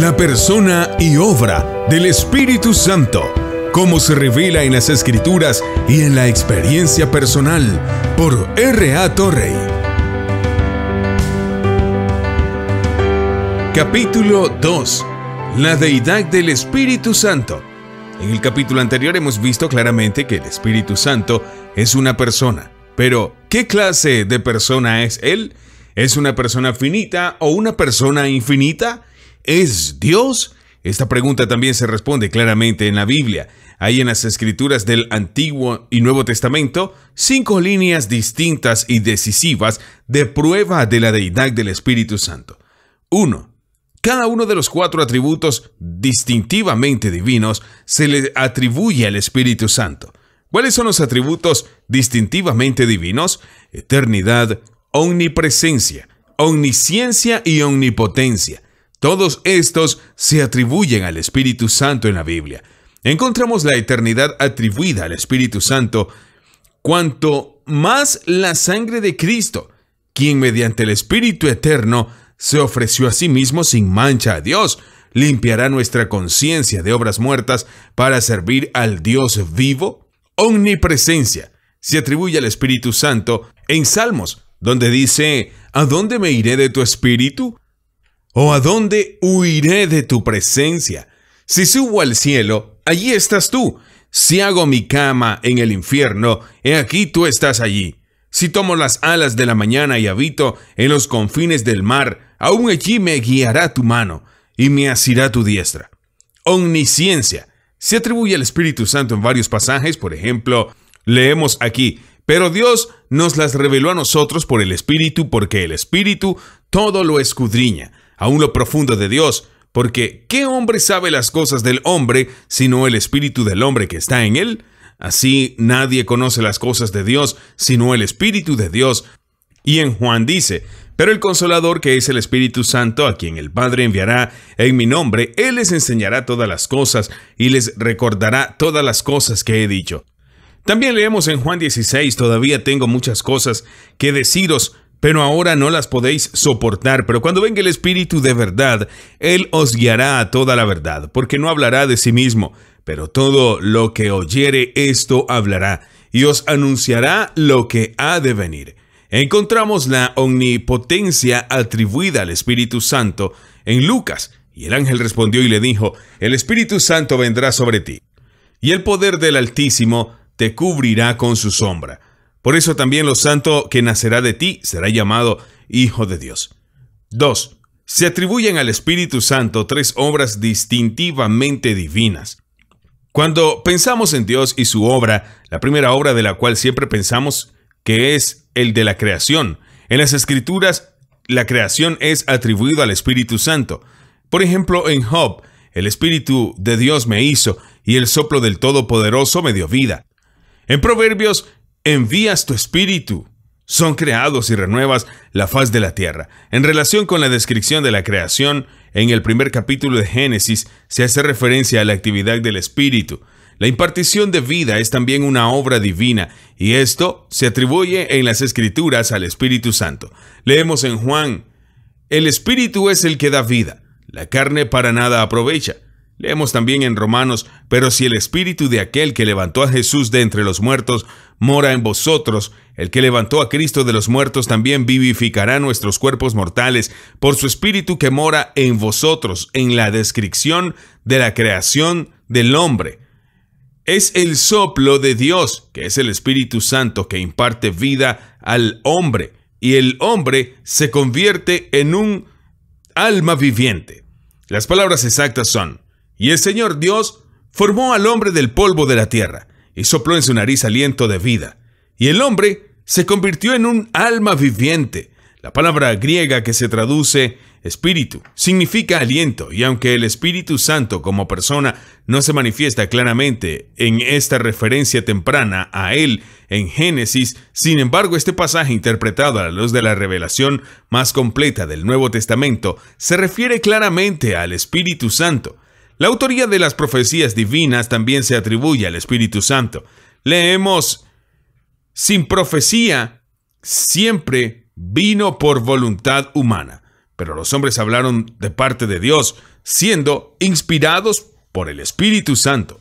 la persona y obra del Espíritu Santo, como se revela en las Escrituras y en la experiencia personal, por R.A. Torrey. Capítulo 2. La deidad del Espíritu Santo. En el capítulo anterior hemos visto claramente que el Espíritu Santo es una persona. Pero, ¿qué clase de persona es Él? ¿Es una persona finita o una persona infinita? es Dios? Esta pregunta también se responde claramente en la Biblia. Hay en las escrituras del Antiguo y Nuevo Testamento cinco líneas distintas y decisivas de prueba de la deidad del Espíritu Santo. 1. Cada uno de los cuatro atributos distintivamente divinos se le atribuye al Espíritu Santo. ¿Cuáles son los atributos distintivamente divinos? Eternidad, omnipresencia, omnisciencia y omnipotencia. Todos estos se atribuyen al Espíritu Santo en la Biblia. Encontramos la eternidad atribuida al Espíritu Santo, cuanto más la sangre de Cristo, quien mediante el Espíritu Eterno se ofreció a sí mismo sin mancha a Dios, limpiará nuestra conciencia de obras muertas para servir al Dios vivo? Omnipresencia se atribuye al Espíritu Santo en Salmos, donde dice, ¿A dónde me iré de tu espíritu? ¿O a dónde huiré de tu presencia? Si subo al cielo, allí estás tú. Si hago mi cama en el infierno, he aquí tú estás allí. Si tomo las alas de la mañana y habito en los confines del mar, aún allí me guiará tu mano y me asirá tu diestra. Omnisciencia. Se atribuye al Espíritu Santo en varios pasajes, por ejemplo, leemos aquí, pero Dios nos las reveló a nosotros por el Espíritu, porque el Espíritu todo lo escudriña aún lo profundo de Dios, porque ¿qué hombre sabe las cosas del hombre sino el espíritu del hombre que está en él? Así nadie conoce las cosas de Dios sino el espíritu de Dios. Y en Juan dice, pero el consolador que es el Espíritu Santo, a quien el Padre enviará en mi nombre, Él les enseñará todas las cosas y les recordará todas las cosas que he dicho. También leemos en Juan 16, todavía tengo muchas cosas que deciros, pero ahora no las podéis soportar. Pero cuando venga el Espíritu de verdad, Él os guiará a toda la verdad, porque no hablará de sí mismo, pero todo lo que oyere esto hablará, y os anunciará lo que ha de venir. Encontramos la omnipotencia atribuida al Espíritu Santo en Lucas, y el ángel respondió y le dijo, El Espíritu Santo vendrá sobre ti, y el poder del Altísimo te cubrirá con su sombra. Por eso también lo santo que nacerá de ti será llamado Hijo de Dios. 2. Se atribuyen al Espíritu Santo tres obras distintivamente divinas. Cuando pensamos en Dios y su obra, la primera obra de la cual siempre pensamos que es el de la creación. En las Escrituras, la creación es atribuida al Espíritu Santo. Por ejemplo, en Job, el Espíritu de Dios me hizo, y el soplo del Todopoderoso me dio vida. En Proverbios, envías tu espíritu. Son creados y renuevas la faz de la tierra. En relación con la descripción de la creación, en el primer capítulo de Génesis se hace referencia a la actividad del espíritu. La impartición de vida es también una obra divina, y esto se atribuye en las escrituras al Espíritu Santo. Leemos en Juan, el Espíritu es el que da vida, la carne para nada aprovecha. Leemos también en Romanos, pero si el espíritu de aquel que levantó a Jesús de entre los muertos mora en vosotros, el que levantó a Cristo de los muertos también vivificará nuestros cuerpos mortales por su espíritu que mora en vosotros, en la descripción de la creación del hombre. Es el soplo de Dios, que es el Espíritu Santo que imparte vida al hombre, y el hombre se convierte en un alma viviente. Las palabras exactas son, y el Señor Dios formó al hombre del polvo de la tierra, y sopló en su nariz aliento de vida. Y el hombre se convirtió en un alma viviente. La palabra griega que se traduce espíritu significa aliento, y aunque el Espíritu Santo como persona no se manifiesta claramente en esta referencia temprana a él en Génesis, sin embargo este pasaje interpretado a la luz de la revelación más completa del Nuevo Testamento se refiere claramente al Espíritu Santo, la autoría de las profecías divinas también se atribuye al Espíritu Santo. Leemos, sin profecía siempre vino por voluntad humana, pero los hombres hablaron de parte de Dios, siendo inspirados por el Espíritu Santo.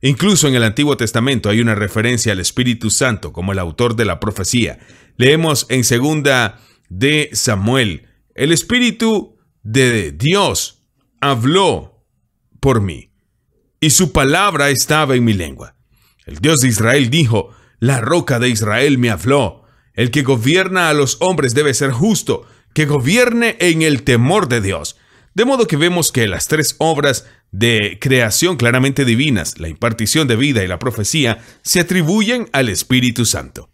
Incluso en el Antiguo Testamento hay una referencia al Espíritu Santo como el autor de la profecía. Leemos en segunda de Samuel, el Espíritu de Dios habló por mí, y su palabra estaba en mi lengua. El Dios de Israel dijo, la roca de Israel me habló, el que gobierna a los hombres debe ser justo, que gobierne en el temor de Dios. De modo que vemos que las tres obras de creación claramente divinas, la impartición de vida y la profecía, se atribuyen al Espíritu Santo.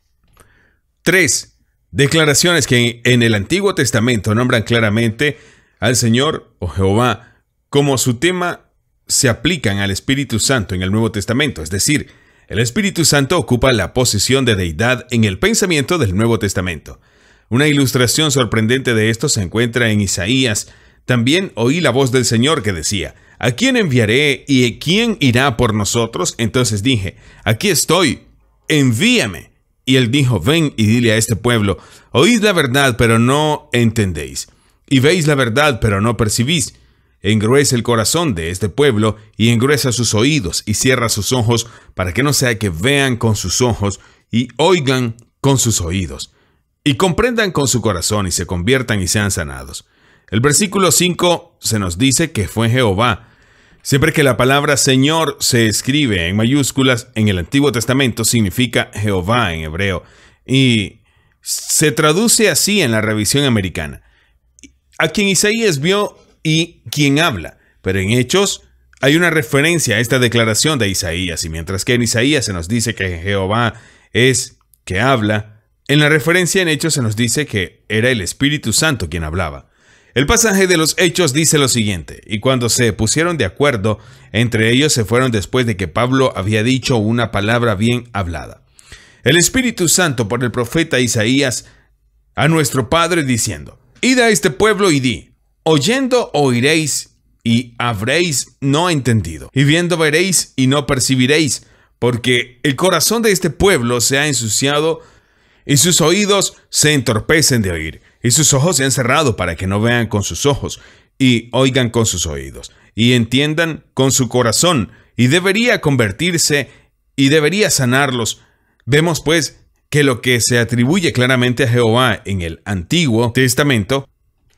3. Declaraciones que en el Antiguo Testamento nombran claramente al Señor o Jehová como su tema se aplican al Espíritu Santo en el Nuevo Testamento, es decir, el Espíritu Santo ocupa la posición de deidad en el pensamiento del Nuevo Testamento. Una ilustración sorprendente de esto se encuentra en Isaías. También oí la voz del Señor que decía, ¿A quién enviaré y quién irá por nosotros? Entonces dije, aquí estoy, envíame. Y él dijo, ven y dile a este pueblo, oíd la verdad pero no entendéis, y veis la verdad pero no percibís, Engruesa el corazón de este pueblo y engruesa sus oídos y cierra sus ojos para que no sea que vean con sus ojos y oigan con sus oídos y comprendan con su corazón y se conviertan y sean sanados. El versículo 5 se nos dice que fue Jehová. Siempre que la palabra Señor se escribe en mayúsculas en el Antiguo Testamento significa Jehová en hebreo y se traduce así en la revisión americana. A quien Isaías vio y habla. Pero en Hechos hay una referencia a esta declaración de Isaías, y mientras que en Isaías se nos dice que Jehová es que habla, en la referencia en Hechos se nos dice que era el Espíritu Santo quien hablaba. El pasaje de los Hechos dice lo siguiente, y cuando se pusieron de acuerdo, entre ellos se fueron después de que Pablo había dicho una palabra bien hablada. El Espíritu Santo por el profeta Isaías a nuestro Padre diciendo, Id a este pueblo y di, Oyendo oiréis y habréis no entendido, y viendo veréis y no percibiréis, porque el corazón de este pueblo se ha ensuciado y sus oídos se entorpecen de oír, y sus ojos se han cerrado para que no vean con sus ojos, y oigan con sus oídos, y entiendan con su corazón, y debería convertirse, y debería sanarlos. Vemos pues que lo que se atribuye claramente a Jehová en el Antiguo Testamento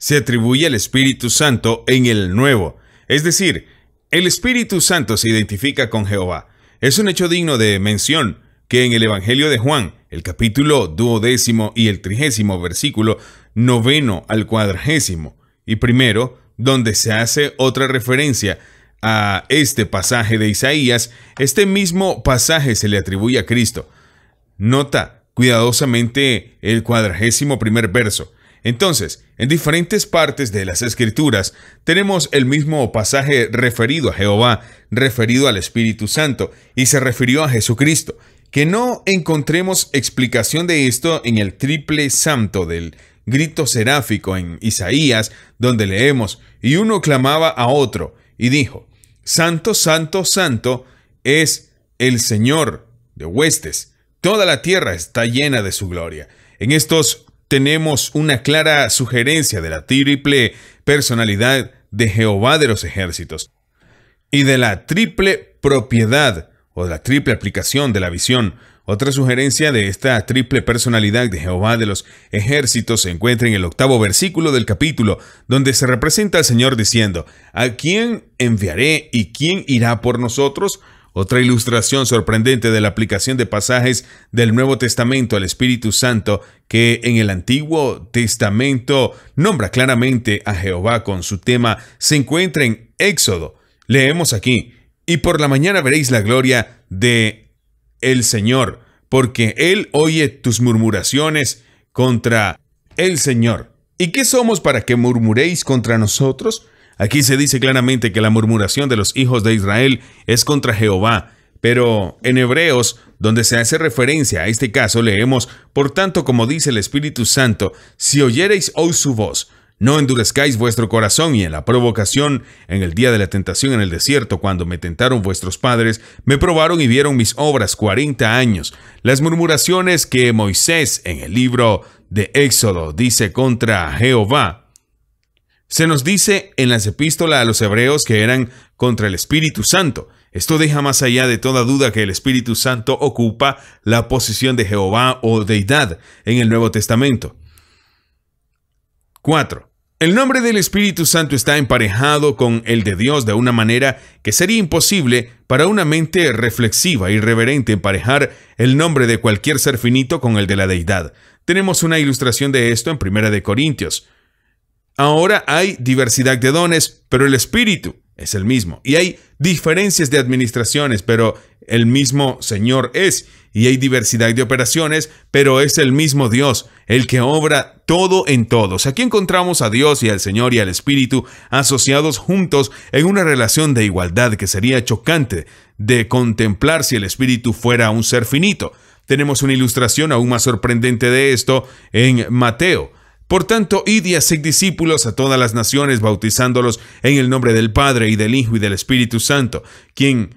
se atribuye al Espíritu Santo en el Nuevo. Es decir, el Espíritu Santo se identifica con Jehová. Es un hecho digno de mención que en el Evangelio de Juan, el capítulo duodécimo y el trigésimo versículo noveno al cuadragésimo y primero, donde se hace otra referencia a este pasaje de Isaías, este mismo pasaje se le atribuye a Cristo. Nota cuidadosamente el cuadragésimo primer verso. Entonces, en diferentes partes de las Escrituras tenemos el mismo pasaje referido a Jehová, referido al Espíritu Santo, y se refirió a Jesucristo. Que no encontremos explicación de esto en el triple santo del grito seráfico en Isaías, donde leemos, y uno clamaba a otro, y dijo, Santo, santo, santo es el Señor de huestes, toda la tierra está llena de su gloria. En estos tenemos una clara sugerencia de la triple personalidad de Jehová de los ejércitos y de la triple propiedad o de la triple aplicación de la visión. Otra sugerencia de esta triple personalidad de Jehová de los ejércitos se encuentra en el octavo versículo del capítulo, donde se representa al Señor diciendo, ¿A quién enviaré y quién irá por nosotros? Otra ilustración sorprendente de la aplicación de pasajes del Nuevo Testamento al Espíritu Santo, que en el Antiguo Testamento nombra claramente a Jehová con su tema, se encuentra en Éxodo. Leemos aquí, y por la mañana veréis la gloria de el Señor, porque Él oye tus murmuraciones contra el Señor. ¿Y qué somos para que murmuréis contra nosotros? Aquí se dice claramente que la murmuración de los hijos de Israel es contra Jehová, pero en Hebreos, donde se hace referencia a este caso, leemos, Por tanto, como dice el Espíritu Santo, si oyereis hoy su voz, no endurezcáis vuestro corazón y en la provocación, en el día de la tentación en el desierto, cuando me tentaron vuestros padres, me probaron y vieron mis obras cuarenta años. Las murmuraciones que Moisés en el libro de Éxodo dice contra Jehová se nos dice en las epístolas a los hebreos que eran contra el Espíritu Santo. Esto deja más allá de toda duda que el Espíritu Santo ocupa la posición de Jehová o deidad en el Nuevo Testamento. 4. El nombre del Espíritu Santo está emparejado con el de Dios de una manera que sería imposible para una mente reflexiva y reverente emparejar el nombre de cualquier ser finito con el de la deidad. Tenemos una ilustración de esto en 1 de Corintios Ahora hay diversidad de dones, pero el espíritu es el mismo. Y hay diferencias de administraciones, pero el mismo Señor es. Y hay diversidad de operaciones, pero es el mismo Dios, el que obra todo en todos. Aquí encontramos a Dios y al Señor y al Espíritu asociados juntos en una relación de igualdad que sería chocante de contemplar si el Espíritu fuera un ser finito. Tenemos una ilustración aún más sorprendente de esto en Mateo por tanto, id y haced discípulos a todas las naciones, bautizándolos en el nombre del Padre y del Hijo y del Espíritu Santo, quien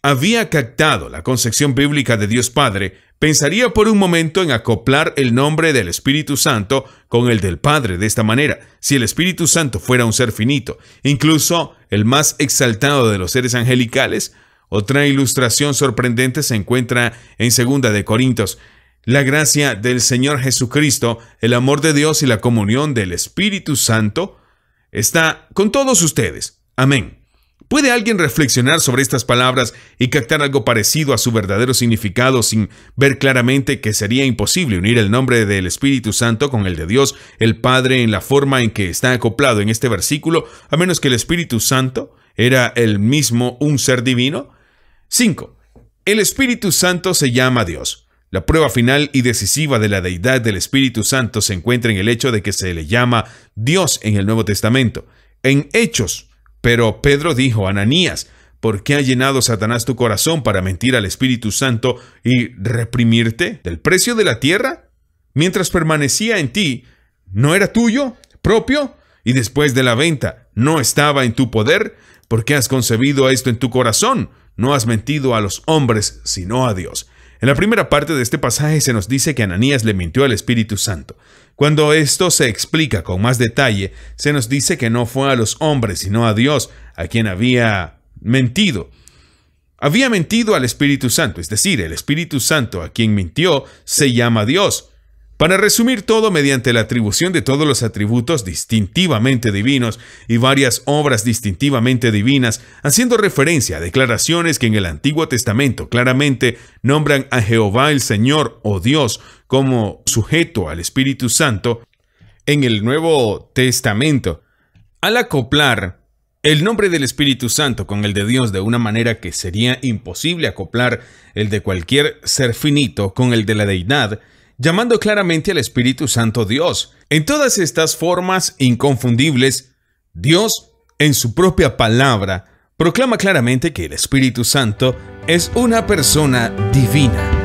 había captado la concepción bíblica de Dios Padre, pensaría por un momento en acoplar el nombre del Espíritu Santo con el del Padre de esta manera, si el Espíritu Santo fuera un ser finito, incluso el más exaltado de los seres angelicales. Otra ilustración sorprendente se encuentra en 2 de Corintios la gracia del Señor Jesucristo, el amor de Dios y la comunión del Espíritu Santo está con todos ustedes. Amén. ¿Puede alguien reflexionar sobre estas palabras y captar algo parecido a su verdadero significado sin ver claramente que sería imposible unir el nombre del Espíritu Santo con el de Dios el Padre en la forma en que está acoplado en este versículo, a menos que el Espíritu Santo era el mismo un ser divino? 5. El Espíritu Santo se llama Dios. La prueba final y decisiva de la deidad del Espíritu Santo se encuentra en el hecho de que se le llama Dios en el Nuevo Testamento, en hechos. Pero Pedro dijo, Ananías, ¿por qué ha llenado Satanás tu corazón para mentir al Espíritu Santo y reprimirte del precio de la tierra? Mientras permanecía en ti, ¿no era tuyo, propio? Y después de la venta, ¿no estaba en tu poder? ¿Por qué has concebido esto en tu corazón? No has mentido a los hombres, sino a Dios. En la primera parte de este pasaje se nos dice que Ananías le mintió al Espíritu Santo. Cuando esto se explica con más detalle, se nos dice que no fue a los hombres, sino a Dios, a quien había mentido. Había mentido al Espíritu Santo, es decir, el Espíritu Santo a quien mintió se llama Dios. Para resumir todo mediante la atribución de todos los atributos distintivamente divinos y varias obras distintivamente divinas, haciendo referencia a declaraciones que en el Antiguo Testamento claramente nombran a Jehová el Señor o Dios como sujeto al Espíritu Santo, en el Nuevo Testamento, al acoplar el nombre del Espíritu Santo con el de Dios de una manera que sería imposible acoplar el de cualquier ser finito con el de la deidad, llamando claramente al Espíritu Santo Dios. En todas estas formas inconfundibles, Dios, en su propia palabra, proclama claramente que el Espíritu Santo es una persona divina.